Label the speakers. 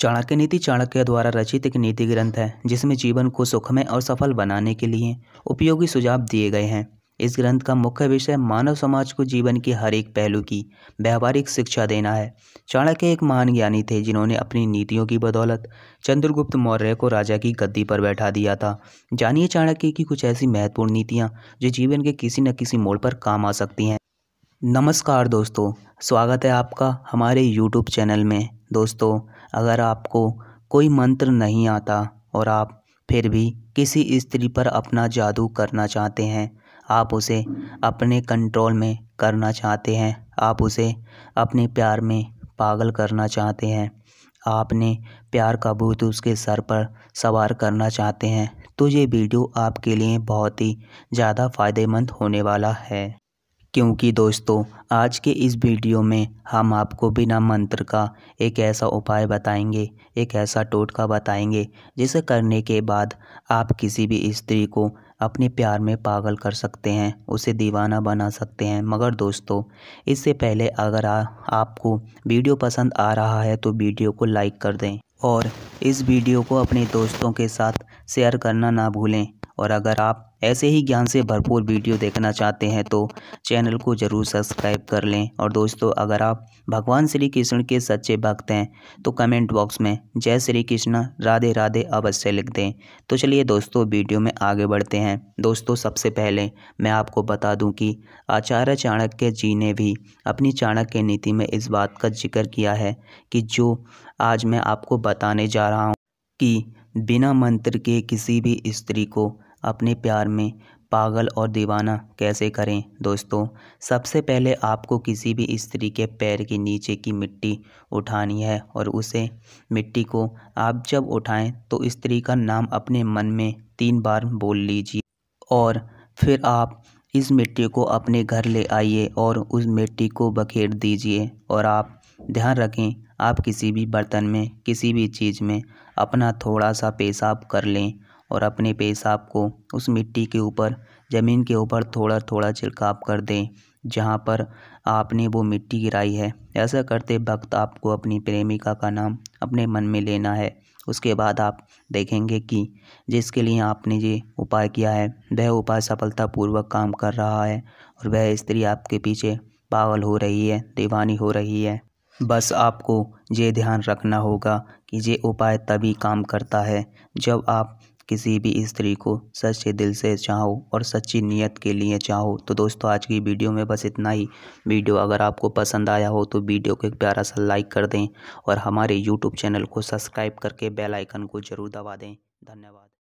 Speaker 1: चाणक्य नीति चाणक्य द्वारा रचित एक नीति ग्रंथ है जिसमें जीवन को सुखमय और सफल बनाने के लिए उपयोगी सुझाव दिए गए हैं इस ग्रंथ का मुख्य विषय मानव समाज को जीवन के हर एक पहलू की व्यवहारिक शिक्षा देना है चाणक्य एक महान ज्ञानी थे जिन्होंने अपनी नीतियों की बदौलत चंद्रगुप्त मौर्य को राजा की गद्दी पर बैठा दिया था जानिए चाणक्य की कुछ ऐसी महत्वपूर्ण नीतियाँ जो जीवन के किसी न किसी मोड़ पर काम आ सकती हैं नमस्कार दोस्तों स्वागत है आपका हमारे यूट्यूब चैनल में दोस्तों अगर आपको कोई मंत्र नहीं आता और आप फिर भी किसी स्त्री पर अपना जादू करना चाहते हैं आप उसे अपने कंट्रोल में करना चाहते हैं आप उसे अपने प्यार में पागल करना चाहते हैं आपने प्यार का भूत उसके सर पर सवार करना चाहते हैं तो ये वीडियो आपके लिए बहुत ही ज़्यादा फ़ायदेमंद होने वाला है क्योंकि दोस्तों आज के इस वीडियो में हम आपको बिना मंत्र का एक ऐसा उपाय बताएंगे एक ऐसा टोटका बताएंगे जिसे करने के बाद आप किसी भी स्त्री को अपने प्यार में पागल कर सकते हैं उसे दीवाना बना सकते हैं मगर दोस्तों इससे पहले अगर आ, आपको वीडियो पसंद आ रहा है तो वीडियो को लाइक कर दें और इस वीडियो को अपने दोस्तों के साथ शेयर करना ना भूलें और अगर आप ऐसे ही ज्ञान से भरपूर वीडियो देखना चाहते हैं तो चैनल को ज़रूर सब्सक्राइब कर लें और दोस्तों अगर आप भगवान श्री कृष्ण के सच्चे भक्त हैं तो कमेंट बॉक्स में जय श्री कृष्ण राधे राधे अवश्य लिख दें तो चलिए दोस्तों वीडियो में आगे बढ़ते हैं दोस्तों सबसे पहले मैं आपको बता दूँ कि आचार्य चाणक्य जी ने भी अपनी चाणक्य नीति में इस बात का जिक्र किया है कि जो आज मैं आपको बताने जा रहा हूँ कि बिना मंत्र के किसी भी स्त्री को अपने प्यार में पागल और दीवाना कैसे करें दोस्तों सबसे पहले आपको किसी भी स्त्री के पैर के नीचे की मिट्टी उठानी है और उसे मिट्टी को आप जब उठाएं तो स्त्री का नाम अपने मन में तीन बार बोल लीजिए और फिर आप इस मिट्टी को अपने घर ले आइए और उस मिट्टी को बखेर दीजिए और आप ध्यान रखें आप किसी भी बर्तन में किसी भी चीज़ में अपना थोड़ा सा पेशाब कर लें और अपने पेशाब को उस मिट्टी के ऊपर ज़मीन के ऊपर थोड़ा थोड़ा छिड़काव कर दें जहाँ पर आपने वो मिट्टी गिराई है ऐसा करते वक्त आपको अपनी प्रेमिका का नाम अपने मन में लेना है उसके बाद आप देखेंगे कि जिसके लिए आपने ये उपाय किया है वह उपाय सफलतापूर्वक काम कर रहा है और वह स्त्री आपके पीछे पागल हो रही है दीवानी हो रही है बस आपको ये ध्यान रखना होगा कि ये उपाय तभी काम करता है जब आप किसी भी स्त्री को सच्चे दिल से चाहो और सच्ची नीयत के लिए चाहो तो दोस्तों आज की वीडियो में बस इतना ही वीडियो अगर आपको पसंद आया हो तो वीडियो को एक प्यारा सा लाइक कर दें और हमारे यूट्यूब चैनल को सब्सक्राइब करके बेलाइकन को ज़रूर दबा दें धन्यवाद